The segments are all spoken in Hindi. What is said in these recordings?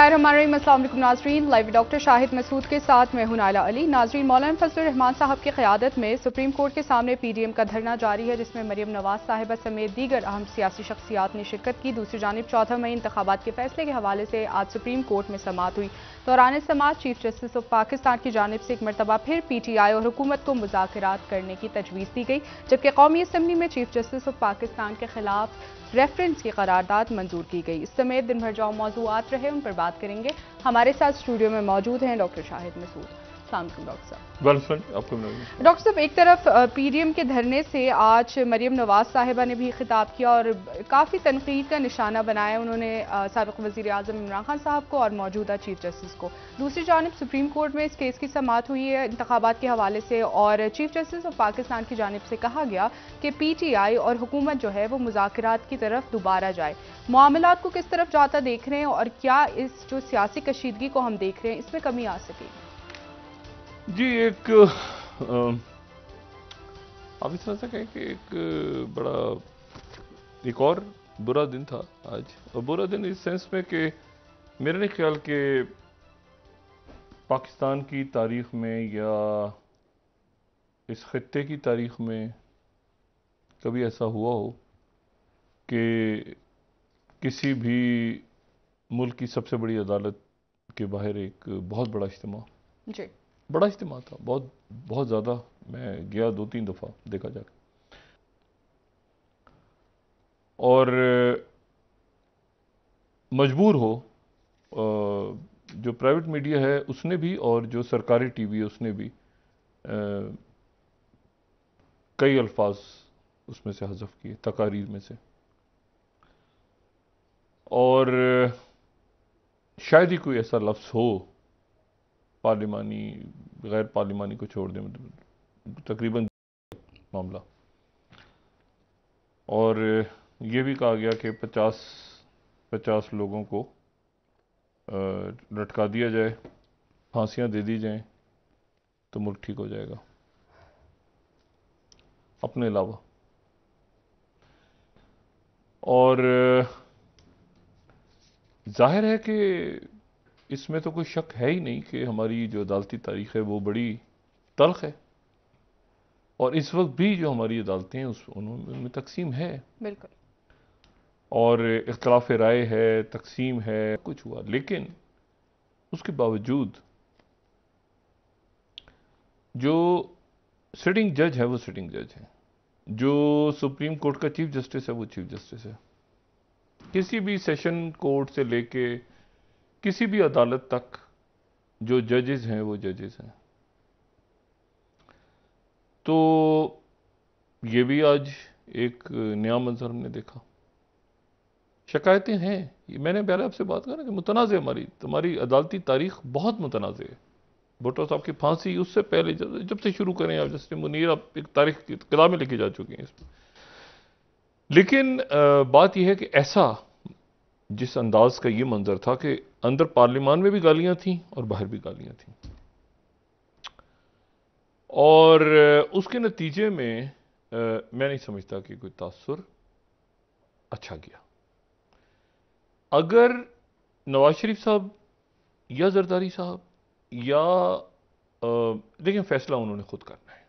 बिस्मिल्लाम नाजरीन लाइव डॉक्टर शाहिद मसूद के साथ मैं हूं नायला अली नाजरीन मौलाना फजल रहमान साहब की क्यादत में सुप्रीम कोर्ट के सामने पीडीएम का धरना जारी है जिसमें मरियम नवाज साहिबा समेत दीगर अहम सियासी शख्सियात ने शिरकत की दूसरी जानब चौदह मई इंतबात के फैसले के हवाले से आज सुप्रीम कोर्ट में समात हुई दौरान समात चीफ जस्टिस ऑफ पाकिस्तान की जानब से एक मरतबा फिर पी टी आई और हुकूमत को मुजाकर करने की तजवीज़ दी गई जबकि कौमी असम्बली में चीफ जस्टिस ऑफ पाकिस्तान के खिलाफ रेफरेंस की करारदाद मंजूर की गई इस समेत दिन भर जो मौजूद रहे उन पर बात करेंगे हमारे साथ स्टूडियो में मौजूद हैं डॉक्टर शाहिद मसूद डॉक्टर साहब डॉक्टर साहब एक तरफ पीडीएम के धरने से आज मरियम नवाज साहिबा ने भी खिताब किया और काफ़ी तनकीद का निशाना बनाया उन्होंने सबक वजी अजम इमरान खान साहब को और मौजूदा चीफ जस्टिस को दूसरी जानब सुप्रीम कोर्ट में इस केस की समात हुई है इंतबात के हवाले से और चीफ जस्टिस ऑफ पाकिस्तान की जानब से कहा गया कि पी टी आई और हुकूमत जो है वो मुजात की तरफ दोबारा जाए मामला को किस तरफ जाता देख रहे हैं और क्या इस जो सियासी कशीदगी को हम देख रहे हैं इसमें कमी आ सकेगी जी एक आप इस तरह से कहें कि एक बड़ा एक और बुरा दिन था आज और बुरा दिन इस सेंस में कि मेरे नहीं ख्याल के पाकिस्तान की तारीख में या इस ख़त्े की तारीख में कभी ऐसा हुआ हो कि किसी भी मुल्क की सबसे बड़ी अदालत के बाहर एक बहुत बड़ा इज्तम जी बड़ा इज्तम था बहुत बहुत ज़्यादा मैं गया दो तीन दफ़ा देखा जा और मजबूर हो जो प्राइवेट मीडिया है उसने भी और जो सरकारी टीवी है उसने भी कई अल्फाज उसमें से हजफ किए तकारीर में से और शायद ही कोई ऐसा लफ्ज़ हो पार्लिमानी गैर पार्लिमानी को छोड़ दें मतलब तकरीबन मामला और ये भी कहा गया कि पचास पचास लोगों को लटका दिया जाए फांसियां दे दी जाएं तो मुल्क ठीक हो जाएगा अपने अलावा और जाहिर है कि इसमें तो कोई शक है ही नहीं कि हमारी जो अदालती तारीख है वो बड़ी तलख है और इस वक्त भी जो हमारी अदालतें हैं उस उनमें तकसीम है बिल्कुल और इख्तलाफ राय है तकसीम है कुछ हुआ लेकिन उसके बावजूद जो सिटिंग जज है वो सिटिंग जज है जो सुप्रीम कोर्ट का चीफ जस्टिस है वो चीफ जस्टिस है किसी भी सेशन कोर्ट से लेके किसी भी अदालत तक जो जजेस हैं वो जजेस हैं तो ये भी आज एक नया मंजर हमने देखा शिकायतें हैं मैंने पहले आपसे बात करा कि मुतनाज़ हमारी तुम्हारी अदालती तारीख बहुत मुतनाज़ है भुट्टो साहब की फांसी उससे पहले जब जब से शुरू करें आप जैसे मुनीर आप एक तारीख की किताबें लिखी जा चुकी हैं इसमें लेकिन बात यह है कि ऐसा जिस अंदाज का ये मंजर था कि अंदर पार्लियामान में भी गालियां थी और बाहर भी गालियां थी और उसके नतीजे में आ, मैं नहीं समझता कि कोई तासर अच्छा गया अगर नवाज शरीफ साहब या जरदारी साहब या देखिए फैसला उन्होंने खुद करना है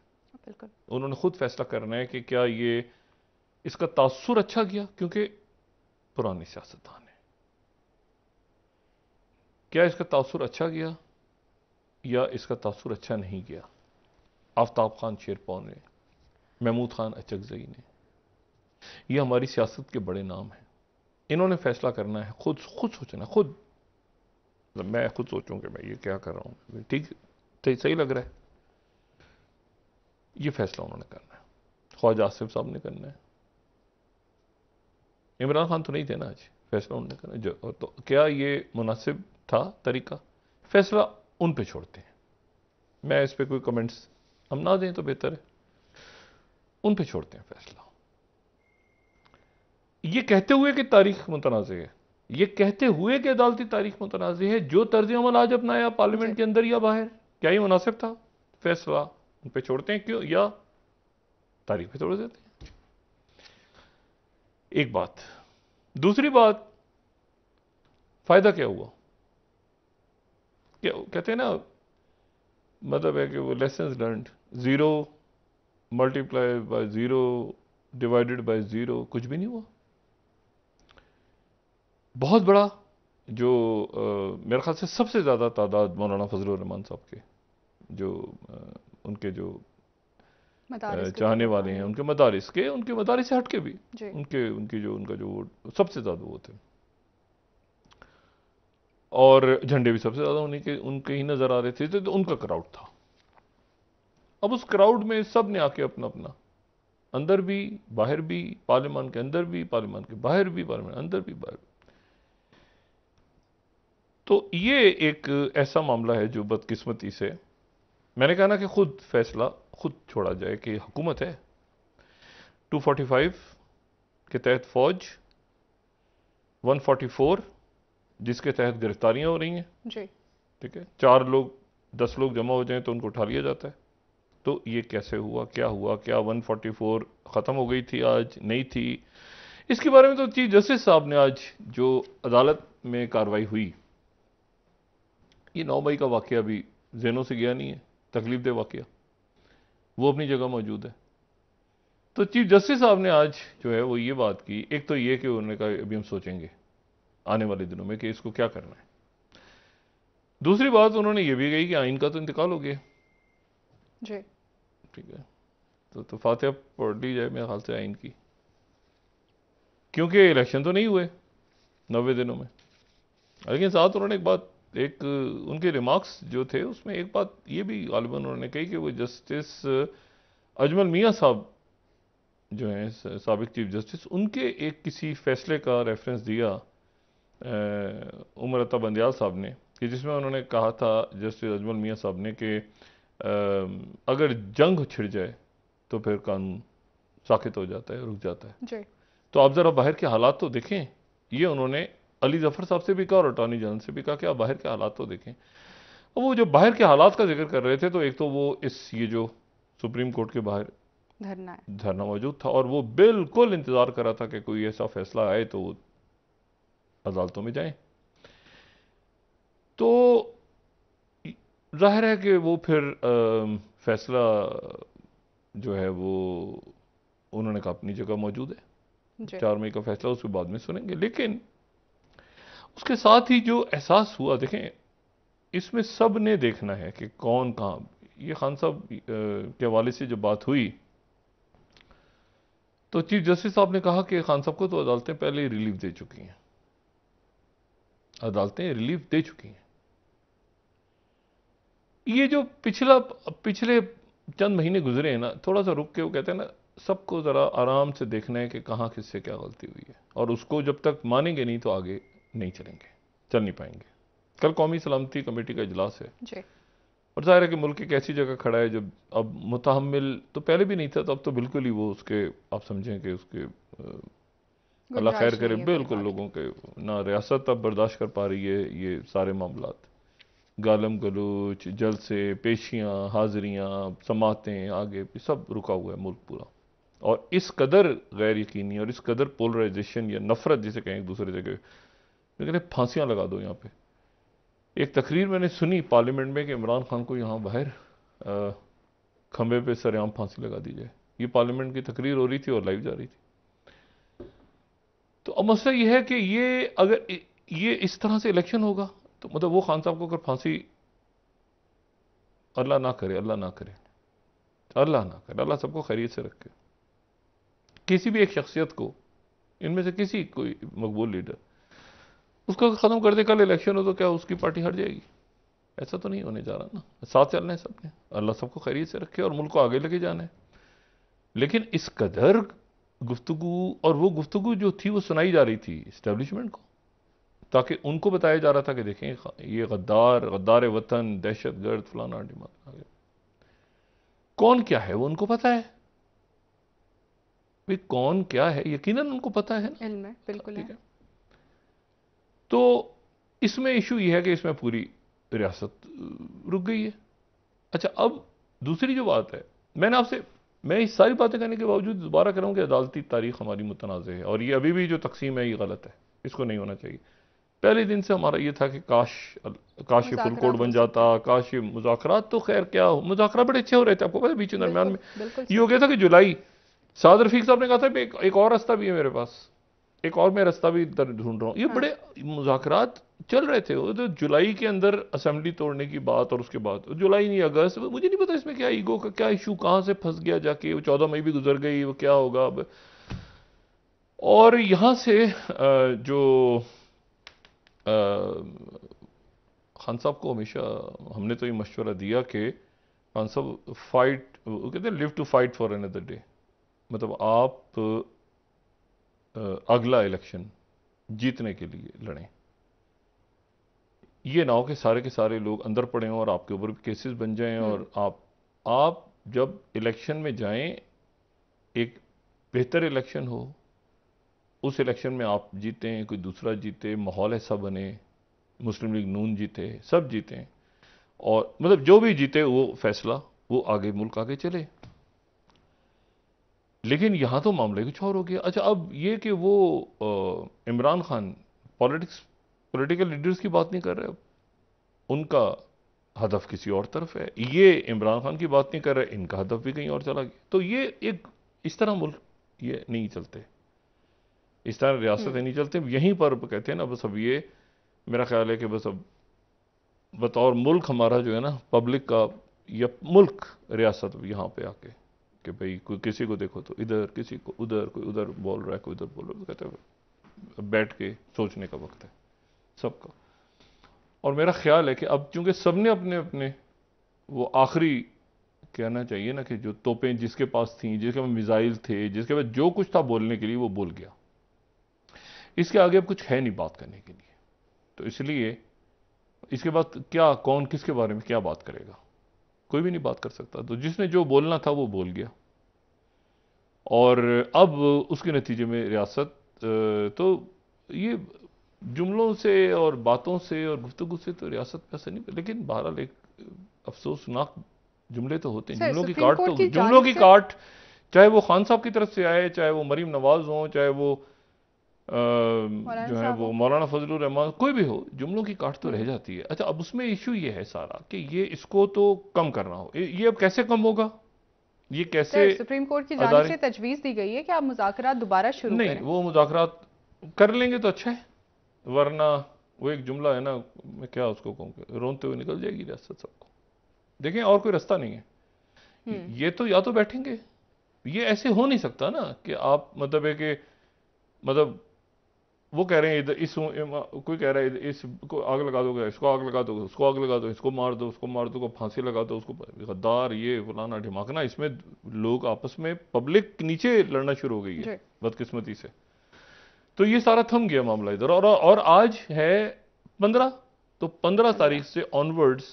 बिल्कुल उन्होंने खुद फैसला करना है कि क्या ये इसका तासुर अच्छा गया क्योंकि पुराने सियासतदान है क्या इसका तासुर अच्छा गया या इसका तासुर अच्छा नहीं गया आफ्ताब खान शेरपा ने महमूद खान अचकजई ने यह हमारी सियासत के बड़े नाम हैं इन्होंने फैसला करना है खुद खुद सोचना खुद मतलब मैं खुद सोचूं कि मैं ये क्या कर रहा हूँ ठीक सही लग रहा है ये फैसला उन्होंने करना है ख्वाजा आसिफ साहब ने करना है इमरान खान तो नहीं थे ना आज फैसला उन्होंने करना जो तो, तो क्या ये मुनासिब था तरीका फैसला उन पे छोड़ते हैं मैं इस पर कोई कमेंट्स हम ना दें तो बेहतर है उन पे छोड़ते हैं फैसला ये कहते हुए कि तारीख मुतनाज़ है ये कहते हुए कि अदालती तारीख मुतनाज़ है जो तर्ज अमल आज अपनाया पार्लियामेंट के अंदर या बाहर क्या ही मुनासिब था फैसला उन पर छोड़ते हैं क्यों या तारीख पे छोड़ देते हैं एक बात दूसरी बात फायदा क्या हुआ कहते हैं ना मतलब है कि वो lesson learn zero multiply by zero divided by zero कुछ भी नहीं हुआ बहुत बड़ा जो आ, मेरे ख्याल से सबसे ज़्यादा तादाद मौलाना रहमान साहब के जो आ, उनके जो चाहने वाले हैं उनके मदारस के उनके मदारस से हटके भी उनके उनकी जो उनका जो वोट सबसे ज़्यादा वो थे और झंडे भी सबसे ज़्यादा उन्हीं के उनके ही नज़र आ रहे थे तो, तो उनका क्राउड था अब उस क्राउड में सब ने आके अपना अपना अंदर भी बाहर भी पार्लियामान के अंदर भी पार्लियामान के बाहर भी पार्लियामान अंदर भी बाहर भी तो ये एक ऐसा मामला है जो बदकिस्मती से मैंने कहा ना कि खुद फैसला खुद छोड़ा जाए कि हुकूमत है 245 के तहत फौज 144 जिसके तहत गिरफ्तारियां हो रही हैं जी ठीक है चार लोग दस लोग जमा हो जाएं तो उनको उठा लिया जाता है तो ये कैसे हुआ क्या हुआ क्या 144 ख़त्म हो गई थी आज नहीं थी इसके बारे में तो चीफ जस्टिस साहब ने आज जो अदालत में कार्रवाई हुई ये नौ मई का वाक्य अभी जहनों से गया नहीं है तकलीफ दे वाक़ वो अपनी जगह मौजूद है तो चीफ जस्टिस साहब ने आज जो है वो ये बात की एक तो ये कि उन्होंने कहा अभी हम सोचेंगे आने वाले दिनों में कि इसको क्या करना है दूसरी बात उन्होंने ये भी कही कि आइन का तो इंतकाल हो गया जी ठीक है तो, तो फातह पढ़ ली जाए मेरे ख्याल से आइन की क्योंकि इलेक्शन तो नहीं हुए नबे दिनों में लेकिन साथ उन्होंने एक बात एक उनके रिमार्क्स जो थे उसमें एक बात ये भी गालिबा उन्होंने कही कि वो जस्टिस अजमल मियाँ साहब जो हैं सबक चीफ जस्टिस उनके एक किसी फैसले का रेफरेंस दिया उमर अता बंदयाल साहब ने कि जिसमें उन्होंने कहा था जस्टिस अजमल मियाँ साहब ने कि अगर जंग छिड़ जाए तो फिर कानून साखित हो जाता है रुक जाता है तो आप ज़रा बाहर के हालात तो देखें ये उन्होंने अली जफ़र साहब से भी कहा और अटॉर्नी जनरल से भी कहा कि आप बाहर के हालात तो देखें और वो जो बाहर के हालात का जिक्र कर रहे थे तो एक तो वो इस ये जो सुप्रीम कोर्ट के बाहर धरना धरना मौजूद था और वो बिल्कुल इंतज़ार कर रहा था कि कोई ऐसा फैसला आए तो अदालतों में जाएं तो जाहिर है कि वो फिर आ, फैसला जो है वो उन्होंने कहा अपनी जगह मौजूद है चार मई का फैसला उसके बाद में सुनेंगे लेकिन उसके साथ ही जो एहसास हुआ देखें इसमें सब ने देखना है कि कौन कहा ये खान साहब के हवाले से जब बात हुई तो चीफ जस्टिस साहब ने कहा कि खान साहब को तो अदालतें पहले ही रिलीफ दे चुकी हैं अदालतें रिलीफ दे चुकी हैं ये जो पिछला पिछले चंद महीने गुजरे हैं ना थोड़ा सा रुक के वो कहते हैं ना सबको ज़रा आराम से देखना है कि कहाँ किससे क्या गलती हुई है और उसको जब तक मानेंगे नहीं तो आगे नहीं चलेंगे चल नहीं पाएंगे कल कौमी सलामती कमेटी का इजलास है और जाहिर है कि मुल्क एक ऐसी जगह खड़ा है जब अब मुतहमल तो पहले भी नहीं था तो अब तो बिल्कुल ही वो उसके आप समझें कि उसके अल्लाह खैर करे बिल्कुल लोगों के ना रियासत अब बर्दाश्त कर पा रही है ये सारे मामला गालम गलूच जलसे पेशियाँ हाजिरियाँ समातें आगे सब रुका हुआ है मुल्क पूरा और इस कदर गैर यकीनी और इस कदर पोलराइजेशन या नफरत जिसे कहें एक दूसरे जगह मैं कहते फांसियाँ लगा दो यहाँ पे एक तकरीर मैंने सुनी पार्लियामेंट में कि इमरान खान को यहाँ बाहर खंबे पे सरेआम फांसी लगा दी जाए ये पार्लियामेंट की तकरीर हो रही थी और लाइव जा रही थी तो अब मसला यह है कि ये अगर ये इस तरह से इलेक्शन होगा तो मतलब वो खान साहब को अगर फांसी अल्लाह ना करे अल्लाह ना करे अल्लाह ना करे अल्लाह सबको खैरियत से रखे किसी भी एक शख्सियत को इनमें से किसी कोई मकबूल लीडर उसको ख़त्म कर दे कल इलेक्शन हो तो क्या उसकी पार्टी हट जाएगी ऐसा तो नहीं होने जा रहा ना साथ चलना है सबने अल्लाह सबको खैरियत से रखे और मुल्क को आगे लेके जाना है लेकिन इस कदर गुफ्तु और वो गुफ्तु जो थी वो सुनाई जा रही थी स्टैब्लिशमेंट को ताकि उनको बताया जा रहा था कि देखें ये गद्दार गद्दार वतन दहशत गर्द फलाना डिमाना कौन क्या है वो उनको पता है भाई कौन क्या है यकीनन उनको पता है ना बिल्कुल है। तो इसमें इशू यह है कि इसमें पूरी रियासत रुक गई है अच्छा अब दूसरी जो बात है मैंने आपसे मैं इस सारी बातें करने के बावजूद दोबारा करूँ रहा हूँ कि अदालती तारीख हमारी मुतनाज़ है और ये अभी भी जो तकसीम है ये गलत है इसको नहीं होना चाहिए पहले दिन से हमारा ये था कि काश काश ये फुल कोड बन जाता काश ये मुजाकरात तो खैर क्या हो मुजाकरा बड़े अच्छे हो रहे थे आपको पता बीच दरमियान में ये हो गया था कि जुलाई साद रफीक साहब ने कहा था एक, एक और रास्ता भी है मेरे पास एक और मैं रास्ता भी ढूंढ रहा हूँ ये हाँ। बड़े मुजाकरात चल रहे थे वो तो जुलाई के अंदर असेंबली तोड़ने की बात और उसके बाद जुलाई नहीं अगस्त मुझे नहीं पता इसमें क्या ईगो का क्या इशू कहां से फंस गया जाके वो चौदह मई भी गुजर गई वो क्या होगा अब और यहां से जो खान साहब को हमेशा हमने तो ये मशवरा दिया कि खान साहब फाइट कहते हैं live to fight for another day मतलब आप अगला इलेक्शन जीतने के लिए लड़ें ये ना हो कि सारे के सारे लोग अंदर पड़े हों और आपके ऊपर भी केसेस बन जाएं हम्म। और आप आप जब इलेक्शन में जाएं एक बेहतर इलेक्शन हो उस इलेक्शन में आप जीते हैं कोई दूसरा जीते माहौल ऐसा बने मुस्लिम लीग नून जीते सब जीते और मतलब जो भी जीते वो फैसला वो आगे मुल्क आगे चले लेकिन यहाँ तो मामले कुछ और हो गया अच्छा अब ये कि वो Imran Khan politics political leaders की बात नहीं कर रहे उनका हदफ किसी और तरफ है ये इमरान खान की बात नहीं कर रहे इनका हदफ भी कहीं और चला गया तो ये एक इस तरह मुल्क ये नहीं चलते इस तरह रियासतें हम्म। नहीं चलते यहीं पर कहते हैं ना बस अब ये मेरा ख्याल है कि बस अब बतौर मुल्क हमारा जो है ना पब्लिक का या मुल्क रियासत यहाँ पे आके कि भाई कोई किसी को देखो तो इधर किसी को उधर कोई उधर बोल रहा है कोई उधर बोल रहा है कहते हैं बैठ के सोचने का वक्त है सबका और मेरा ख्याल है कि अब चूंकि सबने अपने अपने वो आखिरी कहना चाहिए ना कि जो तोपें जिसके पास थी जिसके पास मिज़ाइल थे जिसके पास जो कुछ था बोलने के लिए वो बोल गया इसके आगे अब कुछ है नहीं बात करने के लिए तो इसलिए इसके बाद क्या कौन किसके बारे में क्या बात करेगा कोई भी नहीं बात कर सकता तो जिसने जो बोलना था वो बोल गया और अब उसके नतीजे में रियासत तो ये जुमलों से और बातों से और गुफ्तु से तो रियासत पे असर नहीं लेकिन बहरहाल एक अफसोसनाक जुमले तो होते हैं जुमलों की काट तो जुमलों की काट चाहे वो खान साहब की तरफ से आए चाहे वो मरीम नवाज हों चाहे वो आ, जो है वो मौलाना फजल रहमान कोई भी हो जुमलों की काट तो रह जाती है अच्छा अब उसमें इशू ये है सारा कि ये इसको तो कम करना हो ये अब कैसे कम होगा ये कैसे सुप्रीम कोर्ट की जानब से तजवीज़ दी गई है कि आप मुजाकर दोबारा शुरू नहीं वो मुजाकर कर लेंगे तो अच्छा है वरना वो एक जुमला है ना मैं क्या उसको कहूँ रोनते हुए निकल जाएगी रियासत सबको देखें और कोई रास्ता नहीं है हम्म। ये तो या तो बैठेंगे ये ऐसे हो नहीं सकता ना कि आप मतलब है कि मतलब वो कह रहे हैं इधर इस कोई कह रहा है इसको आग लगा दोगे इसको आग लगा दोगे उसको आग लगा दो इसको मार दो उसको मार दो को फांसी लगा दो उसको गद्दार ये फलाना ढिमाकना इसमें लोग आपस में पब्लिक नीचे लड़ना शुरू हो गई है बदकिस्मती से तो ये सारा थम गया मामला इधर और और आज है पंद्रह तो पंद्रह तारीख से ऑनवर्ड्स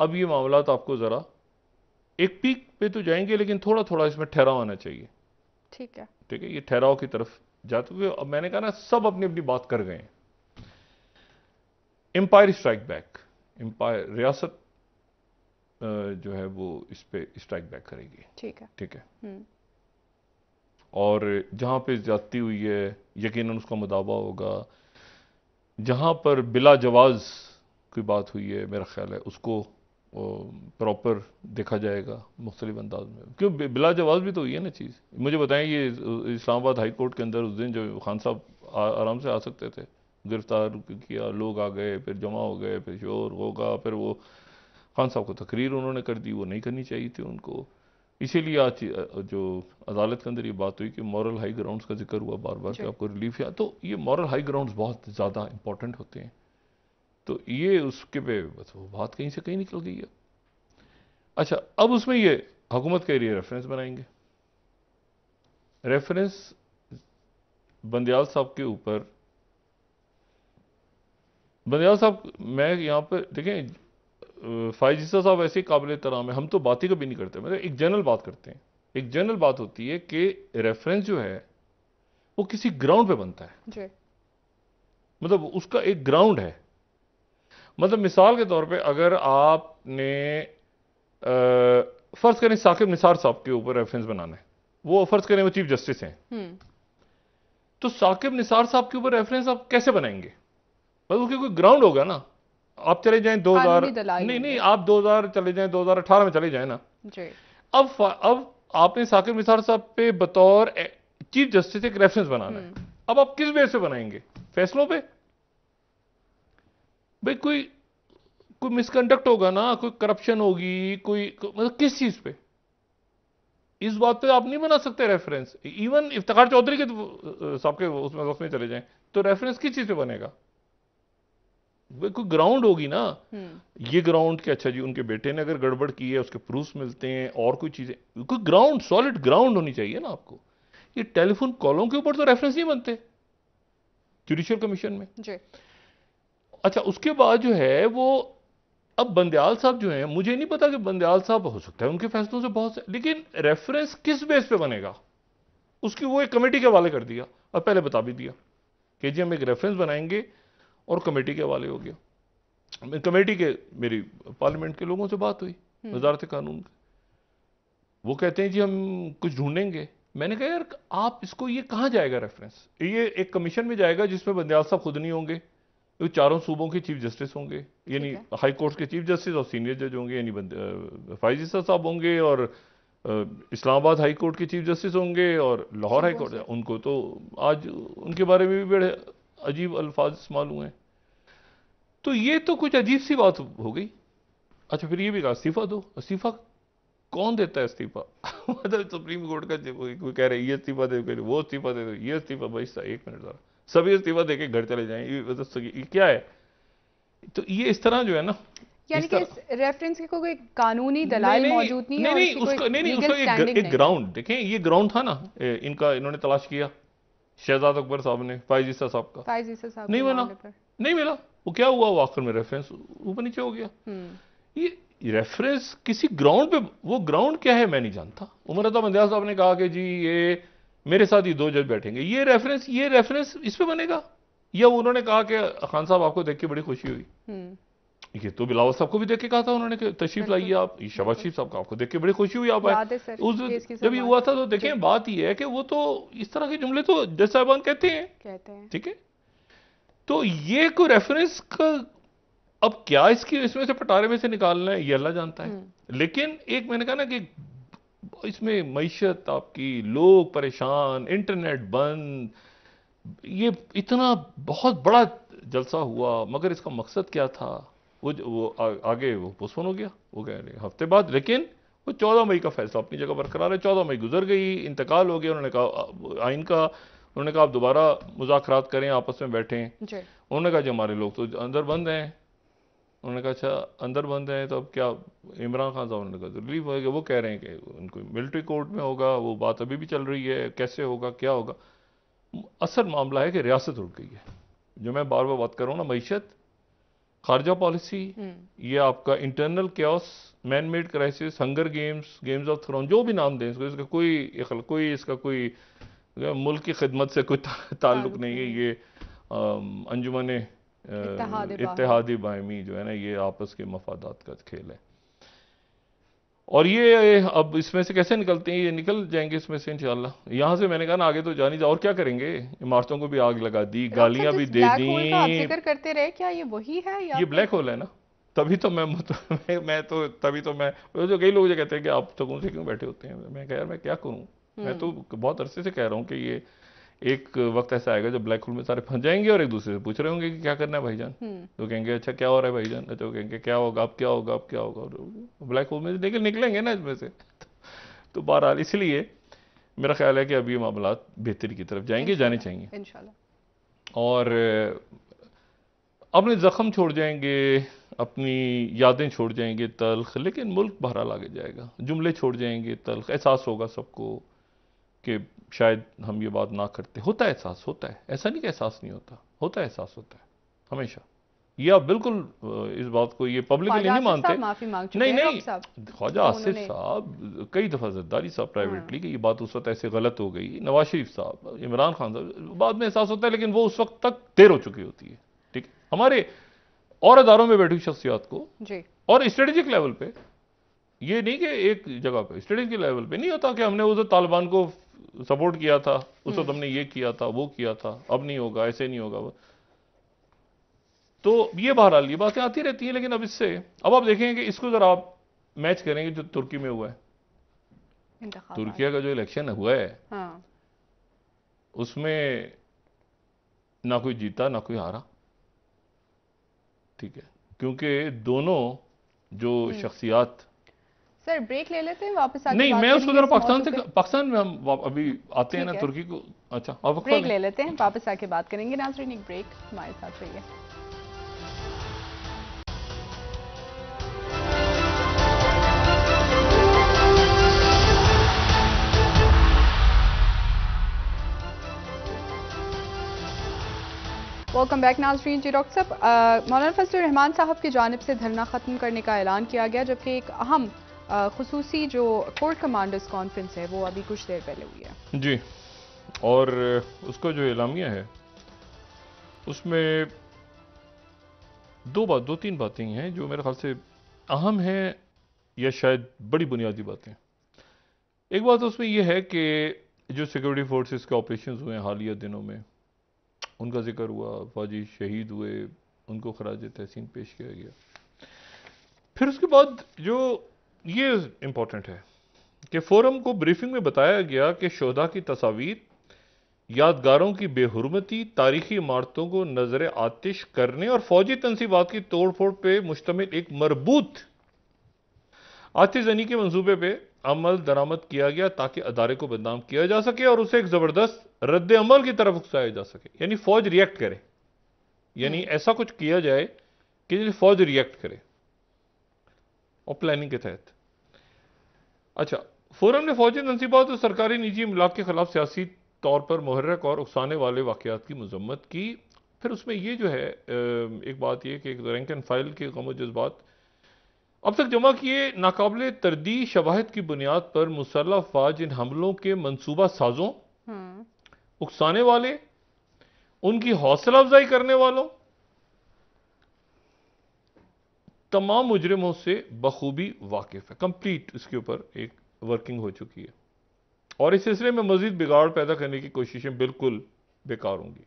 अब ये मामला तो आपको ज़रा एक पीक पे तो जाएंगे लेकिन थोड़ा थोड़ा इसमें ठहराव आना चाहिए ठीक है ठीक है ये ठहराव की तरफ जाते हुए अब मैंने कहा ना सब अपनी अपनी बात कर गए एम्पायर स्ट्राइक बैक एम्पायर रियासत जो है वो इस पर स्ट्राइक बैक करेगी ठीक है ठीक है हम्म। और जहाँ पे जाती हुई है यकीन उसका मुदावा होगा जहाँ पर बिला जवाज़ की बात हुई है मेरा ख्याल है उसको प्रॉपर देखा जाएगा मुख्तलिफ अंदाज में क्यों बिला जवाज़ भी तो हुई है ना चीज़ मुझे बताएं ये इस्लामाबाद हाई कोर्ट के अंदर उस दिन जो खान साहब आराम से आ सकते थे गिरफ्तार किया लोग आ गए फिर जमा हो गए फिर शोर होगा फिर वो खान साहब को तकरीर उन्होंने कर दी वो नहीं करनी चाहिए थी उनको इसीलिए आज जो अदालत के अंदर ये बात हुई कि मॉरल हाई ग्राउंड्स का जिक्र हुआ बार बार कि आपको रिलीफ या तो ये मॉरल हाई ग्राउंड्स बहुत ज़्यादा इंपॉर्टेंट होते हैं तो ये उसके पे बस वो बात कहीं से कहीं निकल गई है अच्छा अब उसमें ये हुकूमत के लिए रेफरेंस बनाएंगे रेफरेंस बंदयाल साहब के ऊपर बंदयाल साहब मैं यहाँ पर देखें फाइजिसा साहब ऐसे काबिल तराम है हम तो बात ही कभी नहीं करते मतलब एक जनरल बात करते हैं एक जनरल बात होती है कि रेफरेंस जो है वो किसी ग्राउंड पे बनता है मतलब उसका एक ग्राउंड है मतलब मिसाल के तौर पे अगर आपने फ़र्ज़ करें साकिब निसार साहब के ऊपर रेफरेंस बनाना है वो फ़र्ज़ करें वो चीफ जस्टिस हैं हम्म। तो साकिब निसार साहब के ऊपर रेफरेंस आप कैसे बनाएंगे मतलब उसके कोई ग्राउंड होगा ना आप चले जाएं 2000 नहीं नहीं आप 2000 चले जाएं 2018 में चले जाएं ना जी अब अब आपने साकिर मिसार साहब पे बतौर चीफ जस्टिस एक रेफरेंस बनाना है हम्म। अब आप किस बेस पे बनाएंगे फैसलों पे भाई कोई कोई मिसकंडक्ट होगा ना कोई करप्शन होगी कोई मतलब किस चीज पे इस बात पे आप नहीं बना सकते रेफरेंस इवन इफ्तार चौधरी के साहब के उसमें उसमें चले जाएं तो रेफरेंस किस चीज पे बनेगा वो कोई ग्राउंड होगी ना हम्म। ये ग्राउंड के अच्छा जी उनके बेटे ने अगर गड़बड़ की है उसके प्रूफ मिलते हैं और कोई चीज़ें कोई ग्राउंड सॉलिड ग्राउंड होनी चाहिए ना आपको ये टेलीफोन कॉलों के ऊपर तो रेफरेंस नहीं बनते जुडिशियल कमीशन में अच्छा उसके बाद जो है वो अब बंदयाल साहब जो है मुझे नहीं पता कि बंदयाल साहब हो सकता है उनके फैसलों से बहुत से लेकिन रेफरेंस किस बेस पे बनेगा उसकी वो एक कमेटी के हवाले कर दिया और पहले बता भी दिया कि जी हम एक रेफरेंस बनाएंगे और कमेटी के हवाले हो गया कमेटी के मेरी पार्लियामेंट के लोगों से बात हुई हम्म। वजारत कानून के वो कहते हैं जी हम कुछ ढूंढेंगे मैंने कहा यार आप इसको ये कहाँ जाएगा रेफरेंस ये एक कमीशन में जाएगा जिसमें बंदयाल साहब खुद नहीं होंगे वो चारों सूबों के चीफ जस्टिस होंगे यानी हाई कोर्ट के चीफ जस्टिस और सीनियर जज होंगे यानी फाइजी साहब होंगे और इस्लामाबाद हाई कोर्ट के चीफ जस्टिस होंगे और लाहौर हाई कोर्ट उनको तो आज उनके बारे में भी बड़े अजीब अल्फाज इस्तेमाल हुए हैं तो ये तो कुछ अजीब सी बात हो गई अच्छा फिर ये भी कहा इस्तीफ़ा दो इस्तीफ़ा कौन देता है इस्तीफ़ा मतलब सुप्रीम कोर्ट का कोई कह रहे ये इस्तीफ़ा दे वो इस्तीफ़ा दे दो ये इस्तीफ़ा भाई एक मिनट ज़रा सभी इस्तीफ़ा देके घर चले जाए मतलब क्या है तो ये इस तरह जो है ना यानी कि इस रेफरेंस के कोई कानूनी दलाल मौजूद नहीं, नहीं, नहीं, नहीं उसका नहीं नहीं उसका एक ग्राउंड देखें ये ग्राउंड था ना इनका इन्होंने तलाश किया शहजाद अकबर साहब ने ईसा साहब का ईसा साहब नहीं मिला नहीं मिला वो क्या हुआ वो आखिर में रेफरेंस ऊपर नीचे हो गया हम्म। ये रेफरेंस किसी ग्राउंड पे वो ग्राउंड क्या है मैं नहीं जानता उमर अदा मंदिया साहब ने कहा कि जी ये मेरे साथ ही दो जज बैठेंगे ये रेफरेंस ये रेफरेंस इस पर बनेगा या उन्होंने कहा कि खान साहब आपको देख के बड़ी खुशी हुई हम्म। ये तो बिलावल साहब को भी देख के कहा था उन्होंने कि तशरीफ लाइए आप शबाज शरीफ साहब का आपको देख के बड़ी खुशी हुई आप आए उस जब ये हुआ था तो देखें बात यह है कि वो तो इस तरह के जुमले तो जज साहबान कहते हैं कहते हैं ठीक है तो ये कोई रेफरेंस का अब क्या इसकी इसमें से पटारे में से निकालना है ये अल्लाह जानता है हम्म। लेकिन एक मैंने कहा ना कि इसमें मीशत आपकी लोग परेशान इंटरनेट बंद ये इतना बहुत बड़ा जलसा हुआ मगर इसका मकसद क्या था वो वो आ, आगे वो पोस्टपोन हो गया वो कह रहे हफ्ते बाद लेकिन वो चौदह मई का फैसला अपनी जगह बरकरार है चौदह मई गुजर गई इंतकाल हो गया उन्होंने कहा आइन का उन्होंने कहा आप दोबारा मुजात करें आपस में बैठें उन्होंने कहा जी हमारे लोग तो अंदर बंद हैं उन्होंने कहा अच्छा अंदर बंद हैं तो अब क्या इमरान खान साहब उन्होंने कहा तो रिलीफ होगा वो कह रहे हैं कि उनको मिलिट्री कोर्ट में होगा वो बात अभी भी चल रही है कैसे होगा क्या होगा असल मामला है कि रियासत उठ गई है जो मैं बार बार बात कर रहा हूँ ना मीशत खारजा पॉलिसी हम्म। ये आपका internal chaos man made crisis hunger games games of throne जो भी नाम दें इसको इसका कोई कोई इसका कोई मुल्क की खिदमत से कोई ताल्लुक नहीं है ये अंजुमन इतिहादी बाहमी जो है ना ये आपस के मफादात का खेल है और ये अब इसमें से कैसे निकलते हैं ये निकल जाएंगे इसमें से इंशाल्लाह यहाँ से मैंने कहा ना आगे तो जानी जा और क्या करेंगे इमारतों को भी आग लगा दी गालियां तो भी दे दी जिक्र करते रहे क्या ये वही है या ये ब्लैक होल है ना तभी तो मैं मैं, मैं तो तभी तो मैं जो कई लोग जो कहते हैं कि आप तकून तो से क्यों बैठे होते हैं मैं कह यार मैं क्या करूँ मैं हम्म। तो बहुत अरसे से कह रहा हूँ कि ये एक वक्त ऐसा आएगा जब ब्लैक होल में सारे फंस जाएंगे और एक दूसरे से पूछ रहे होंगे कि क्या करना है भाईजान हम्म। तो कहेंगे अच्छा क्या हो रहा है भाईजान तो कहेंगे क्या होगा अब क्या होगा अब क्या होगा ब्लैक होल में से लेकिन निकलेंगे ना इसमें से तो बहरहाल इसलिए मेरा ख्याल है कि अब ये मामला बेहतरी की तरफ जाएंगे जाने चाहिए और अपने जख्म छोड़ जाएंगे अपनी यादें छोड़ जाएंगे तलख लेकिन मुल्क बहरहाल आगे जाएगा जुमले छोड़ जाएंगे तलख एहसास होगा सबको कि शायद हम ये बात ना करते होता है एहसास होता है ऐसा नहीं कि एहसास नहीं होता होता है एहसास होता है हमेशा ये आप बिल्कुल इस बात को ये पब्लिकली नहीं मानते माफी मांग चुके नहीं नहीं ख्वाजा तो आसिफ साहब कई दफ़ा जद्दारी साहब प्राइवेटली हाँ। कि ये बात उस वक्त ऐसे गलत हो गई नवाज शरीफ साहब इमरान खान साहब बाद में एहसास होता है लेकिन वो उस वक्त तक देर हो चुकी होती है ठीक हमारे और अदारों में बैठी शख्सियात को और स्ट्रेटेजिक लेवल पे ये नहीं कि एक जगह पे के लेवल पे नहीं होता कि हमने उस तालिबान को सपोर्ट किया था उस वक्त हमने हम्म। ये किया था वो किया था अब नहीं होगा ऐसे नहीं होगा तो ये बहरहाल ये बातें आती रहती हैं लेकिन अब इससे अब आप देखेंगे कि इसको ज़रा आप मैच करेंगे जो तुर्की में हुआ है तुर्किया का जो इलेक्शन हुआ है हाँ। उसमें ना कोई जीता ना कोई हारा ठीक है क्योंकि दोनों जो हम्म। शख्सियात सर ब्रेक ले लेते हैं वापस आते नहीं मैं उसको जरा पाकिस्तान से पाकिस्तान में हम अभी आते हैं ना तुर्की को अच्छा अब ब्रेक ले लेते हैं वापस आके बात करेंगे नाजरीन एक ब्रेक हमारे साथ रहिए वेलकम बैक नाजरीन जी डॉक्टर साहब मौलाना फजल रहमान साहब की जानब से धरना ख़त्म करने का ऐलान किया गया जबकि एक अहम खसूसी जो कोर कमांडर्स कॉन्फ्रेंस है वो अभी कुछ देर पहले हुई है जी और उसका जो इलामिया है उसमें दो बात दो तीन बातें हैं जो मेरे ख्याल से अहम हैं या शायद बड़ी बुनियादी बातें एक बात उसमें यह है कि जो सिक्योरिटी फोर्सेस के ऑपरेशन हुए हैं हालिया दिनों में उनका जिक्र हुआ फौजी शहीद हुए उनको खराज तहसीन पेश किया गया फिर उसके बाद जो ये इम्पोर्टेंट है कि फोरम को ब्रीफिंग में बताया गया कि शोधा की तस्वीर यादगारों की बेहरमती तारीखी इमारतों को नजर आतिश करने और फौजी तनसीबात की तोड़फोड़ पर मुश्तमिल एक मरबूत आतिजनी के मंसूबे पर अमल दरामद किया गया ताकि अदारे को बदनाम किया जा सके और उसे एक ज़बरदस्त रद्द अमल की तरफ उकसाया जा सके यानी फ़ौज रिएक्ट करे यानी हम्म। ऐसा कुछ किया जाए कि फौज रिएक्ट करे और प्लानिंग के तहत अच्छा फोरम ने फौजी तनसीबात और सरकारी निजी इमलाक के खिलाफ सियासी तौर पर मुहरक और उकसाने वाले वाकत की मजम्मत की फिर उसमें ये जो है एक बात यह कि एक रैंक एंड फाइल के गम जज्बात अब तक जमा किए नाकबले तरदी शवाहद की बुनियाद पर मुसलह फाज इन हमलों के मनसूबा साजों हम्म। उकसाने वाले उनकी हौसला अफजाई करने वालों तमाम मुजरमों से बखूबी वाकिफ़ है कंप्लीट इसके ऊपर एक वर्किंग हो चुकी है और इस सिलसिले में मज़ीद बिगाड़ पैदा करने की कोशिशें बिल्कुल बेकार होंगी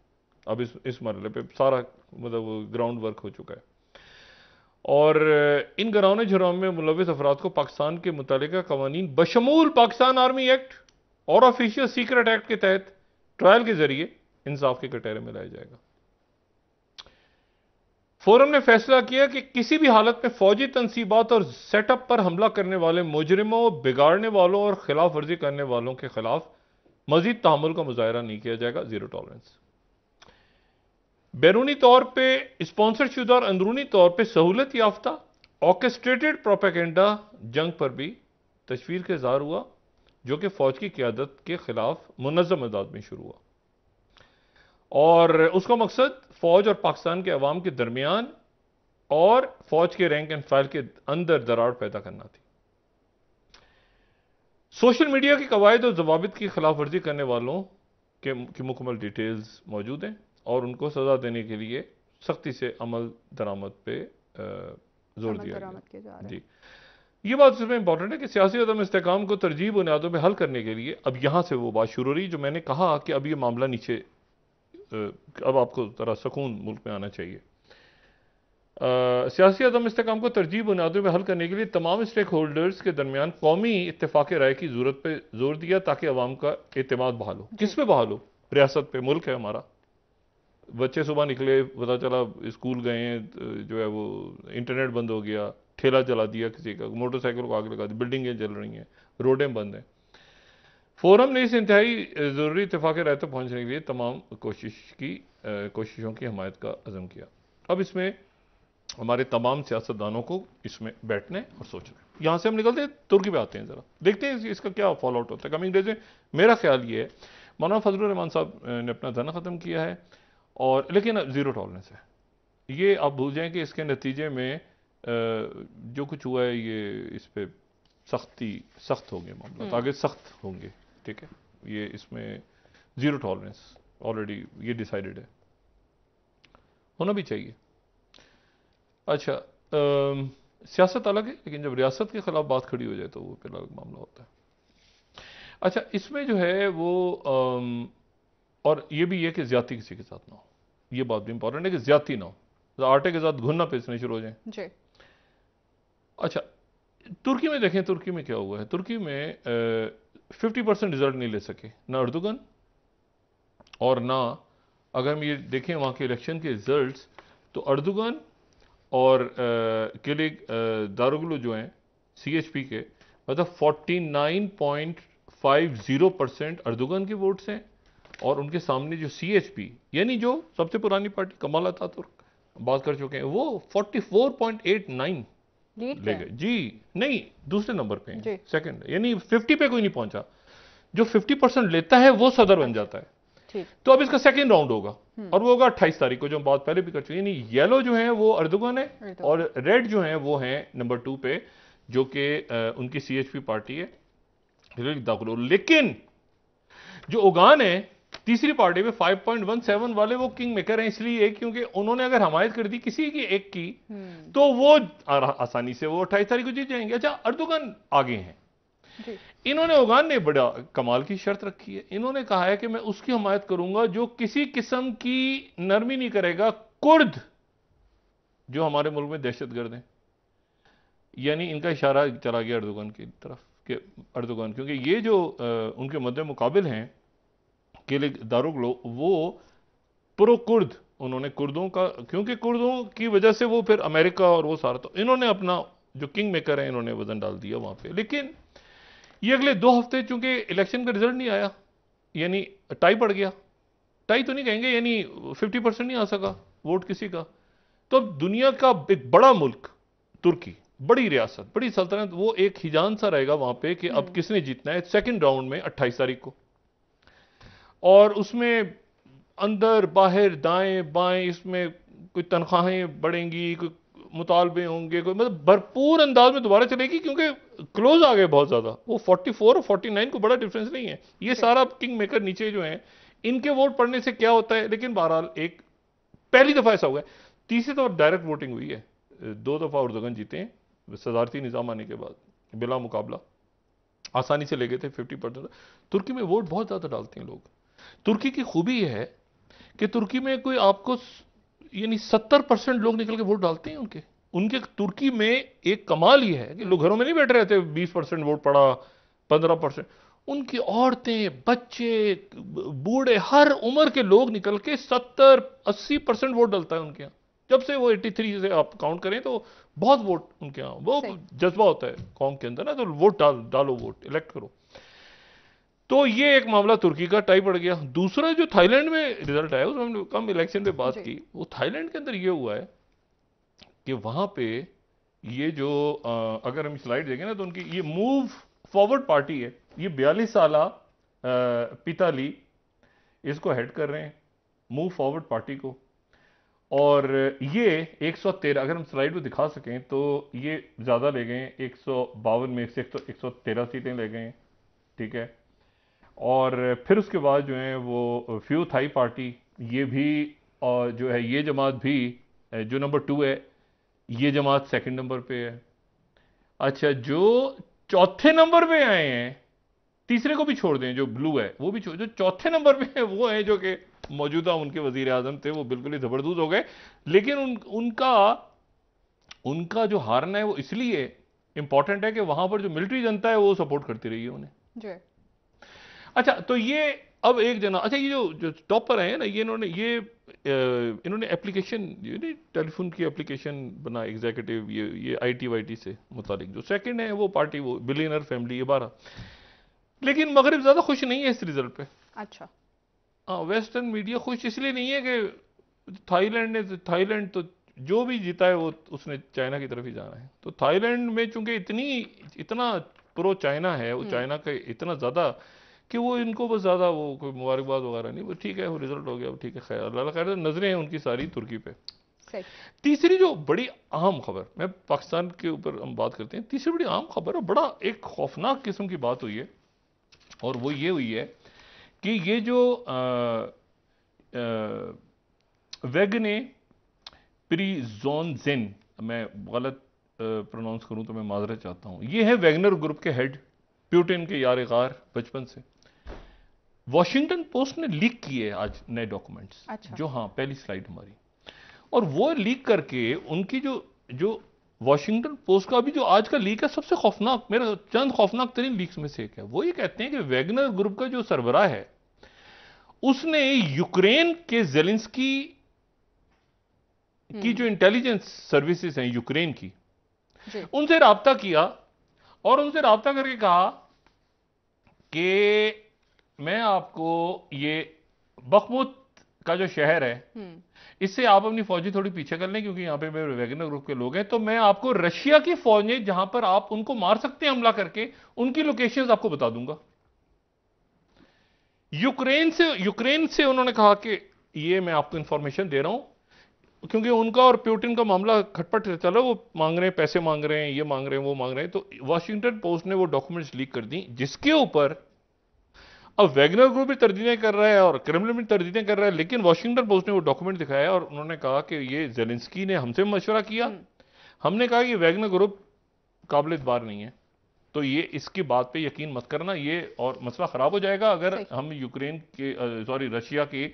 अब इस इस मरले पर सारा मतलब ग्राउंड वर्क हो चुका है और इन गराने झरों में मुलविस अफराद को पाकिस्तान के मुतल कवानी बशमूल पाकिस्तान आर्मी एक्ट और ऑफिशियल सीक्रेट एक्ट के तहत ट्रायल के जरिए इंसाफ के कटहरे में लाया जाएगा फोरम ने फैसला किया कि किसी भी हालत में फौजी तनसीबात और सेटअप पर हमला करने वाले मुजरमों बिगाड़ने वालों और खिलाफ वर्जी करने वालों के खिलाफ मजीद तहमुल का मुजाहरा नहीं किया जाएगा जीरो टॉलरेंस बैरूनी तौर पर स्पॉन्सरशुदा और अंदरूनी तौर पर सहूलत याफ्ता ऑर्केस्ट्रेटेड प्रोपेगेंडा जंग पर भी तस्वीर का इजहार हुआ जो कि फौज की क्यादत के खिलाफ मुनजम अदाद में शुरू हुआ और उसका मकसद फौज और पाकिस्तान के अवाम के दरमियान और फौज के रैंक एंड फाइल के अंदर दरार पैदा करना थी सोशल मीडिया के कवायद और जवाबित की खिलाफ वर्जी करने वालों के की मुकम्मल डिटेल्स मौजूद हैं और उनको सजा देने के लिए सख्ती से अमल दरामद पे जोर दिया गया जी ये बात सिर्फ इंपॉर्टेंट है कि सियासी अदम इसकाम को तरजीह बुनियादों पर हल करने के लिए अब यहां से वो बात शुरू हो रही जो मैंने कहा कि अब ये मामला नीचे अब आपको ज़रा सकून मुल्क में आना चाहिए सियासी अदम इसकाम को तरजीह बुनियादों में हल करने के लिए तमाम स्टेक होल्डर्स के दरमियान कौमी इतफाक़ राय की ज़रूरत पर जोर दिया ताकि अवाम का अतमाद बहाल हो किस पे बहाल हो रियासत पे मुल्क है हमारा बच्चे सुबह निकले पता चला स्कूल गए जो है वो इंटरनेट बंद हो गया ठेला जला दिया किसी का मोटरसाइकिल को आग लगा दी बिल्डिंगें जल रही हैं रोडें बंद हैं फोरम ने इस इंतहाई ज़रूरी इतफाक़ राय तक पहुँचने के लिए तमाम कोशिश की कोशिशों की हमायत का आजम किया अब इसमें हमारे तमाम सियासतदानों को इसमें बैठने और सोचने यहाँ से हम निकलते हैं तुर्की पे आते हैं ज़रा देखते हैं इसका क्या फॉलो आउट होता है कमिंग डेज में मेरा ख्याल ये है मौलाना फजल रहमान साहब ने अपना धन ख़त्म किया है और लेकिन ज़ीरो टॉलरेंस है ये आप भूल जाएं कि इसके नतीजे में जो कुछ हुआ है ये इस पर सख्ती सख्त होंगे मामला आगे हम्म। सख्त होंगे ठीक है ये इसमें ज़ीरो टॉलरेंस ऑलरेडी ये डिसाइडेड है होना भी चाहिए अच्छा आ, सियासत अलग है लेकिन जब रियासत के ख़िलाफ़ बात खड़ी हो जाए तो वो फिर अलग मामला होता है अच्छा इसमें जो है वो आ, और ये भी ये कि ज्यादा किसी के साथ ना हो ये बात भी इंपॉर्टेंट है कि ज्यादा ना हो तो आटे के साथ घुनना पेसने शुरू हो जाए अच्छा तुर्की में देखें तुर्की में क्या हुआ है तुर्की में आ, 50 परसेंट रिजल्ट नहीं ले सके ना अर्दुगन और ना अगर हम ये देखें वहाँ के इलेक्शन के रिजल्ट्स तो अर्दुगन और के लिए दारुगलू जो हैं सीएचपी के मतलब 49.50 परसेंट अर्दुगन के वोट्स हैं और उनके सामने जो सीएचपी यानी जो सबसे पुरानी पार्टी कमाल अतातुर्क बात कर चुके हैं वो 44.89 ले गए जी नहीं दूसरे नंबर पे सेकंड यानी 50 पे कोई नहीं पहुंचा जो 50 परसेंट लेता है वो सदर बन अच्छा, जाता है तो अब इसका सेकेंड राउंड होगा हम्म। और वो होगा अट्ठाईस तारीख को जो हम बहुत पहले भी कर चुके यानी येलो जो है वो अर्दुगन है और रेड जो है वो है नंबर टू पे जो कि उनकी सीएचपी पार्टी है लेकिन जो उगान है तीसरी पार्टी में 5.17 वाले वो किंग मेकर हैं इसलिए क्योंकि उन्होंने अगर हमायत कर दी किसी की एक की हम्म। तो वो आसानी से वो अट्ठाईस तारीख को जीत जाएंगे अच्छा अर्दुगन आगे हैं इन्होंने उगान ने बड़ा कमाल की शर्त रखी है इन्होंने कहा है कि मैं उसकी हमायत करूंगा जो किसी किस्म की नरमी नहीं करेगा कुर्द जो हमारे मुल्क में दहशत गर्द हैं यानी इनका इशारा चला गया अर्दुगन की तरफ के अर्दोगन क्योंकि ये जो उनके मद्दे मुकाबले हैं दारुगलो वो प्रो कुर्द उन्होंने कुर्दों का क्योंकि कुर्दों की वजह से वो फिर अमेरिका और वो सारा तो इन्होंने अपना जो किंग मेकर है इन्होंने वजन डाल दिया वहां पे लेकिन ये अगले दो हफ्ते चूंकि इलेक्शन का रिजल्ट नहीं आया यानी टाई पड़ गया टाई तो नहीं कहेंगे यानी फिफ्टी परसेंट नहीं आ सका वोट किसी का तो अब दुनिया का एक बड़ा मुल्क तुर्की बड़ी रियासत बड़ी सल्तनत वो एक हिजान सा रहेगा वहां पर कि अब हम्म। किसने जीतना है सेकेंड राउंड में अट्ठाईस तारीख को और उसमें अंदर बाहर दाएं बाएं इसमें कोई तनख्वाहें बढ़ेंगी कोई मुतालबे होंगे कोई मतलब भरपूर अंदाज में दोबारा चलेगी क्योंकि क्लोज आ गए बहुत ज़्यादा वो 44 और 49 को बड़ा डिफरेंस नहीं है ये सारा किंग मेकर नीचे जो हैं इनके वोट पड़ने से क्या होता है लेकिन बहरहाल एक पहली दफ़ा ऐसा हुआ है तीसरी दफ़ा डायरेक्ट वोटिंग हुई है दो दफ़ा उर्दगन जीते हैं सदारती निज़ाम आने के बाद बिला मुकाबला आसानी से ले गए थे 50 परसेंट तुर्की में वोट बहुत ज़्यादा डालते हैं लोग तुर्की की खूबी यह है कि तुर्की में कोई आपको यानी सत्तर परसेंट लोग निकल के वोट डालते हैं उनके उनके तुर्की में एक कमाल यह है कि लोग घरों में नहीं बैठे रहते बीस परसेंट वोट पड़ा पंद्रह परसेंट उनकी औरतें बच्चे बूढ़े हर उम्र के लोग निकल के सत्तर अस्सी परसेंट वोट डालता है उनके यहाँ जब से वो एट्टी थ्री से आप काउंट करें तो बहुत वोट उनके यहाँ वो जज्बा होता है कौम के अंदर ना तो वोट डाल डालो वोट इलेक्ट करो तो ये एक मामला तुर्की का टाई पड़ गया दूसरा जो थाईलैंड में रिजल्ट आया उसमें हमने कम इलेक्शन पे बात की वो थाईलैंड के अंदर ये हुआ है कि वहाँ पे ये जो आ, अगर हम स्लाइड देखें ना तो उनकी ये मूव फॉरवर्ड पार्टी है ये बयालीस साल पिताली इसको हेड कर रहे हैं मूव फॉरवर्ड पार्टी को और ये 113 अगर हम स्लाइड में दिखा सकें तो ये ज़्यादा ले गए हैं एक में से एक सौ सीटें ले गए ठीक है और फिर उसके बाद जो है वो फ्यू थाई पार्टी ये भी और जो है ये जमात भी जो नंबर टू है ये जमात सेकंड नंबर पे है अच्छा जो चौथे नंबर पे आए हैं तीसरे को भी छोड़ दें जो ब्लू है वो भी जो चौथे नंबर पे है वो है जो कि मौजूदा उनके वजीर आजम थे वो बिल्कुल ही जबरदूज हो गए लेकिन उन उनका उनका जो हारना है वो इसलिए इंपॉर्टेंट है कि वहां पर जो मिलिट्री जनता है वो सपोर्ट करती रही है उन्हें अच्छा तो ये अब एक जना अच्छा ये जो जो टॉपर हैं ना ये इन्होंने ये इन्होंने एप्लीकेशन ये टेलीफोन की एप्लीकेशन बना एग्जीक्यूटिव ये ये आईटी वाईटी से मुतालिक जो सेकंड है वो पार्टी वो बिलियनर फैमिली ये बारह लेकिन मगरब ज़्यादा खुश नहीं है इस रिजल्ट पे अच्छा हाँ वेस्टर्न मीडिया खुश इसलिए नहीं है कि थाईलैंड ने थाईलैंड तो जो भी जीता है वो उसने चाइना की तरफ ही जाना है तो थाईलैंड में चूंकि इतनी इतना प्रो चाइना है वो चाइना हम्म। का इतना ज़्यादा कि वो इनको बस ज़्यादा वो कोई मुबारकबाद वगैरह नहीं वो ठीक है वो रिजल्ट हो गया ठीक है खैर अल्लाह खैर नज़रें हैं उनकी सारी तुर्की पे तीसरी जो बड़ी अहम खबर मैं पाकिस्तान के ऊपर हम बात करते हैं तीसरी बड़ी अहम खबर और बड़ा एक खौफनाक किस्म की बात हुई है और वो ये हुई है कि ये जो प्री जोन जेन मैं गलत प्रोनाउंस करूं तो मैं माजरा चाहता हूं ये है वैगनर ग्रुप के हेड प्यूटिन के यार गार बचपन से वॉशिंगटन पोस्ट ने लीक किए आज नए डॉक्यूमेंट्स अच्छा। जो हाँ पहली स्लाइड हमारी और वो लीक करके उनकी जो जो वॉशिंगटन पोस्ट का अभी जो आज का लीक है सबसे खौफनाक मेरा चंद खौफनाक तरीन लीक में से एक है वो ये कहते हैं कि वैगनर ग्रुप का जो सरबरा है उसने यूक्रेन के जेलेंस्की की हम्म। जो इंटेलिजेंस सर्विसेज हैं यूक्रेन की उनसे रबता किया और उनसे रबता करके कहा कि मैं आपको ये बखमुत का जो शहर है हम्म। इससे आप अपनी फौजी थोड़ी पीछे कर लें क्योंकि यहाँ पे मेरे वैगनर ग्रुप के लोग हैं तो मैं आपको रशिया की फौजें जहां पर आप उनको मार सकते हैं हमला करके उनकी लोकेशन आपको बता दूंगा यूक्रेन से यूक्रेन से उन्होंने कहा कि ये मैं आपको इंफॉर्मेशन दे रहा हूं क्योंकि उनका और प्यूटिन का मामला खटपट चलो वो मांग रहे हैं पैसे मांग रहे हैं ये मांग रहे हैं वो मांग रहे हैं तो वाशिंगटन पोस्ट ने वो डॉक्यूमेंट्स लीक कर दी जिसके ऊपर अब वैगनर ग्रुप भी तरदीदें कर रहा है और क्रेमलिन भी तरदीदें कर रहा है लेकिन वाशिंगटन पोस्ट ने वो डॉक्यूमेंट दिखाया और उन्होंने कहा कि ये जेलेंसकी ने हमसे मशवरा किया हम्म। हमने कहा कि वैगनर ग्रुप काबिल बार नहीं है तो ये इसकी बात पे यकीन मत करना ये और मसला ख़राब हो जाएगा अगर हम यूक्रेन के सॉरी रशिया की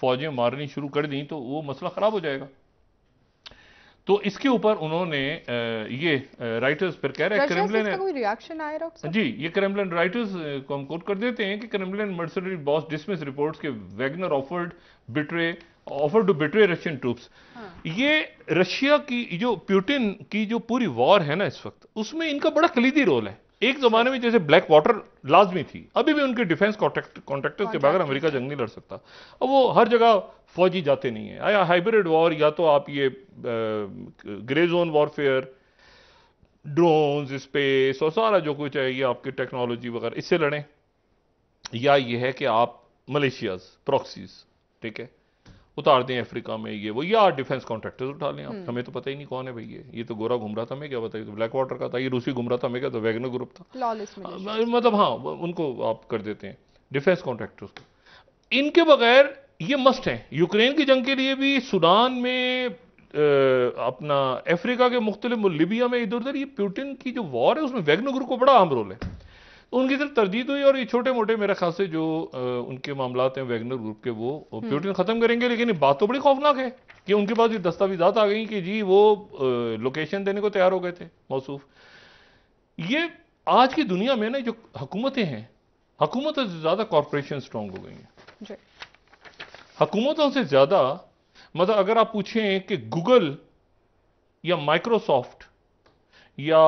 फौजें मारनी शुरू कर दी तो वो मसला ख़राब हो जाएगा तो इसके ऊपर उन्होंने ये राइटर्स पर कह रहे हैं क्रेमलिन रिएक्शन आया डॉक्टर जी ये क्रेमलिन राइटर्स को हम कोट कर देते हैं कि Kremlin mercenary boss dismiss reports के Wagner offered betray offer to betray Russian troops ये रशिया की जो प्यूटिन की जो पूरी वॉर है ना इस वक्त उसमें इनका बड़ा कलीदी रोल है एक जमाने में जैसे ब्लैक वाटर लाजमी थी अभी भी उनके डिफेंस कॉन्ट्रैक्टर्स के बगैर अमेरिका जंग नहीं लड़ सकता अब वो हर जगह फौजी जाते नहीं है या हाइब्रिड वॉर या तो आप ये grey zone warfare drones space और सारा जो कुछ है ये आपकी टेक्नोलॉजी वगैरह इससे लड़ें या ये है कि आप मलेशियाज प्रॉक्सीज ठीक है उतार दें अफ्रीका में ये वो या डिफेंस कॉन्ट्रैक्टर्स उठा लें आप हम्म। हमें तो पता ही नहीं कौन है भाई ये ये तो गोरा घूम रहा था मैं क्या बताइए तो ब्लैक वाटर का था ये रूसी घूम रहा था मैं क्या तो वैगनर ग्रुप था हाँ, मतलब हाँ उनको आप कर देते हैं डिफेंस कॉन्ट्रैक्टर्स को इनके बगैर ये मस्ट है यूक्रेन की जंग के लिए भी सूडान में अपना अफ्रीका के मुख्तलिफ लिबिया में इधर उधर ये प्यूटिन की जो वॉर है उसमें वैगनो ग्रुप को बड़ा अहम रोल है उनकी सिर्फ तरदीद हुई तो और ये छोटे मोटे मेरा ख्याल से जो आ, उनके मामला हैं वैगनर ग्रुप के वो हम्म। प्योटिन ख़त्म करेंगे लेकिन बात तो बड़ी खौफनाक है कि उनके पास ये दस्तावेजात आ गई कि जी वो लोकेशन देने को तैयार हो गए थे मौसू ये आज की दुनिया में ना जो हुकूमतें हैं हकूमतों से ज़्यादा कॉरपोरेशन स्ट्रॉन्ग हो गई हैं हकूमतों से ज़्यादा मतलब अगर आप पूछें कि गूगल या माइक्रोसॉफ्ट या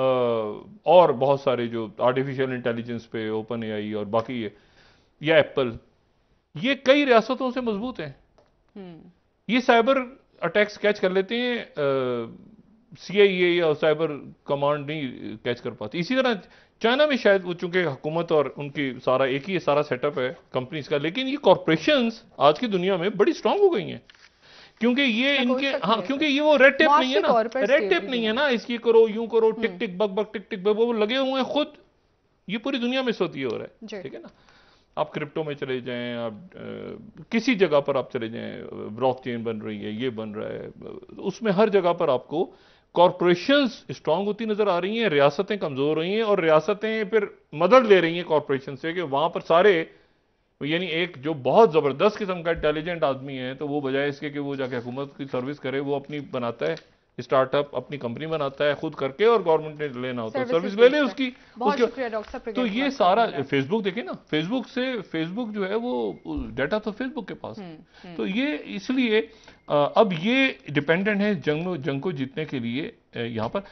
और बहुत सारे जो आर्टिफिशियल इंटेलिजेंस पे ओपन ए और बाकी ये या एप्पल ये कई रियासतों से मजबूत हैं हम्म। ये साइबर अटैक्स कैच कर लेते हैं सी आई ए या साइबर कमांड नहीं कैच कर पाती इसी तरह चाइना में शायद वो चूंकि हुकूमत और उनकी सारा एक ही सारा सेटअप है कंपनीज का लेकिन ये कॉरपोरेशंस आज की दुनिया में बड़ी स्ट्रांग हो गई हैं क्योंकि ये इनके हाँ क्योंकि ये वो रेड टेप नहीं है ना रेड टेप नहीं है ना इसकी करो यूं करो हम्म। Tick tick bug bug tick tick bug वो लगे हुए हैं खुद ये पूरी दुनिया में सोती हो रहा है ठीक है ना आप क्रिप्टो में चले जाएं आप आ, किसी जगह पर आप चले जाएं चेन बन रही है ये बन रहा है उसमें हर जगह पर आपको कॉरपोरेशन स्ट्रांग होती नजर आ रही हैं रियासतें कमज़ोर रही हैं और रियासतें फिर मदद ले रही हैं कॉरपोरेशन से कि वहां पर सारे यानी एक जो बहुत ज़बरदस्त किस्म का इंटेलिजेंट आदमी है तो वो बजाय इसके कि वो जाके हुकूमत की सर्विस करे वो अपनी बनाता है स्टार्टअप अपनी कंपनी बनाता है खुद करके और गवर्नमेंट ने लेना होता है सर्विस ले ले उसकी उसके तो ये सारा फेसबुक देखिए ना फेसबुक से फेसबुक जो है वो डाटा तो फेसबुक के पास है हम्म, हम्म। तो ये इसलिए अब ये डिपेंडेंट है जंग जंग को जीतने के लिए यहाँ पर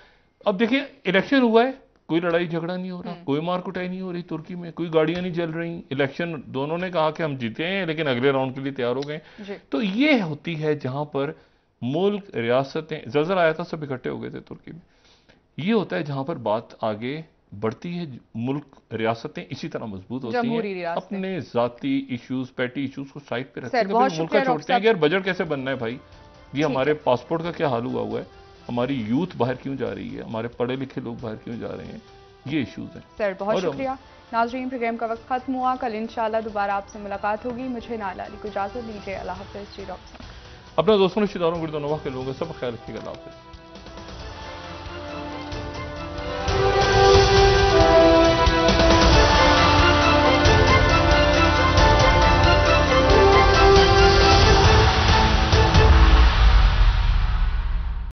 अब देखिए इलेक्शन हुआ है कोई लड़ाई झगड़ा नहीं हो रहा हम्म। कोई मार कुटाई नहीं हो रही तुर्की में कोई गाड़ियां नहीं चल रही इलेक्शन दोनों ने कहा कि हम जीते हैं लेकिन अगले राउंड के लिए तैयार हो गए तो ये होती है जहां पर मुल्क रियासतें जजर आया था सब इकट्ठे हो गए थे तुर्की में ये होता है जहां पर बात आगे बढ़ती है मुल्क रियासतें इसी तरह मजबूत होती हैं अपने जाती इश्यूज पैटी इश्यूज को साइड पे रखते हैं मुल्क का छोड़ते हैं कि यार बजट कैसे बनना है भाई ये हमारे पासपोर्ट का क्या हाल हुआ हुआ है हमारी यूथ बाहर क्यों जा रही है हमारे पढ़े लिखे लोग बाहर क्यों जा रहे हैं ये इश्यूज हैं सर बहुत शुक्रिया नाजरीन प्रोग्राम का वक्त खत्म हुआ कल इंशाल्लाह दोबारा आपसे मुलाकात होगी मुझे नाला को इजाजत दीजिए अल्लाह हाफिज जी डॉक्टर अपने दोस्तों रिश्तेदारों दोनों के लोगों का सब ख्याल रखिएगा अल्लाह हाफिज़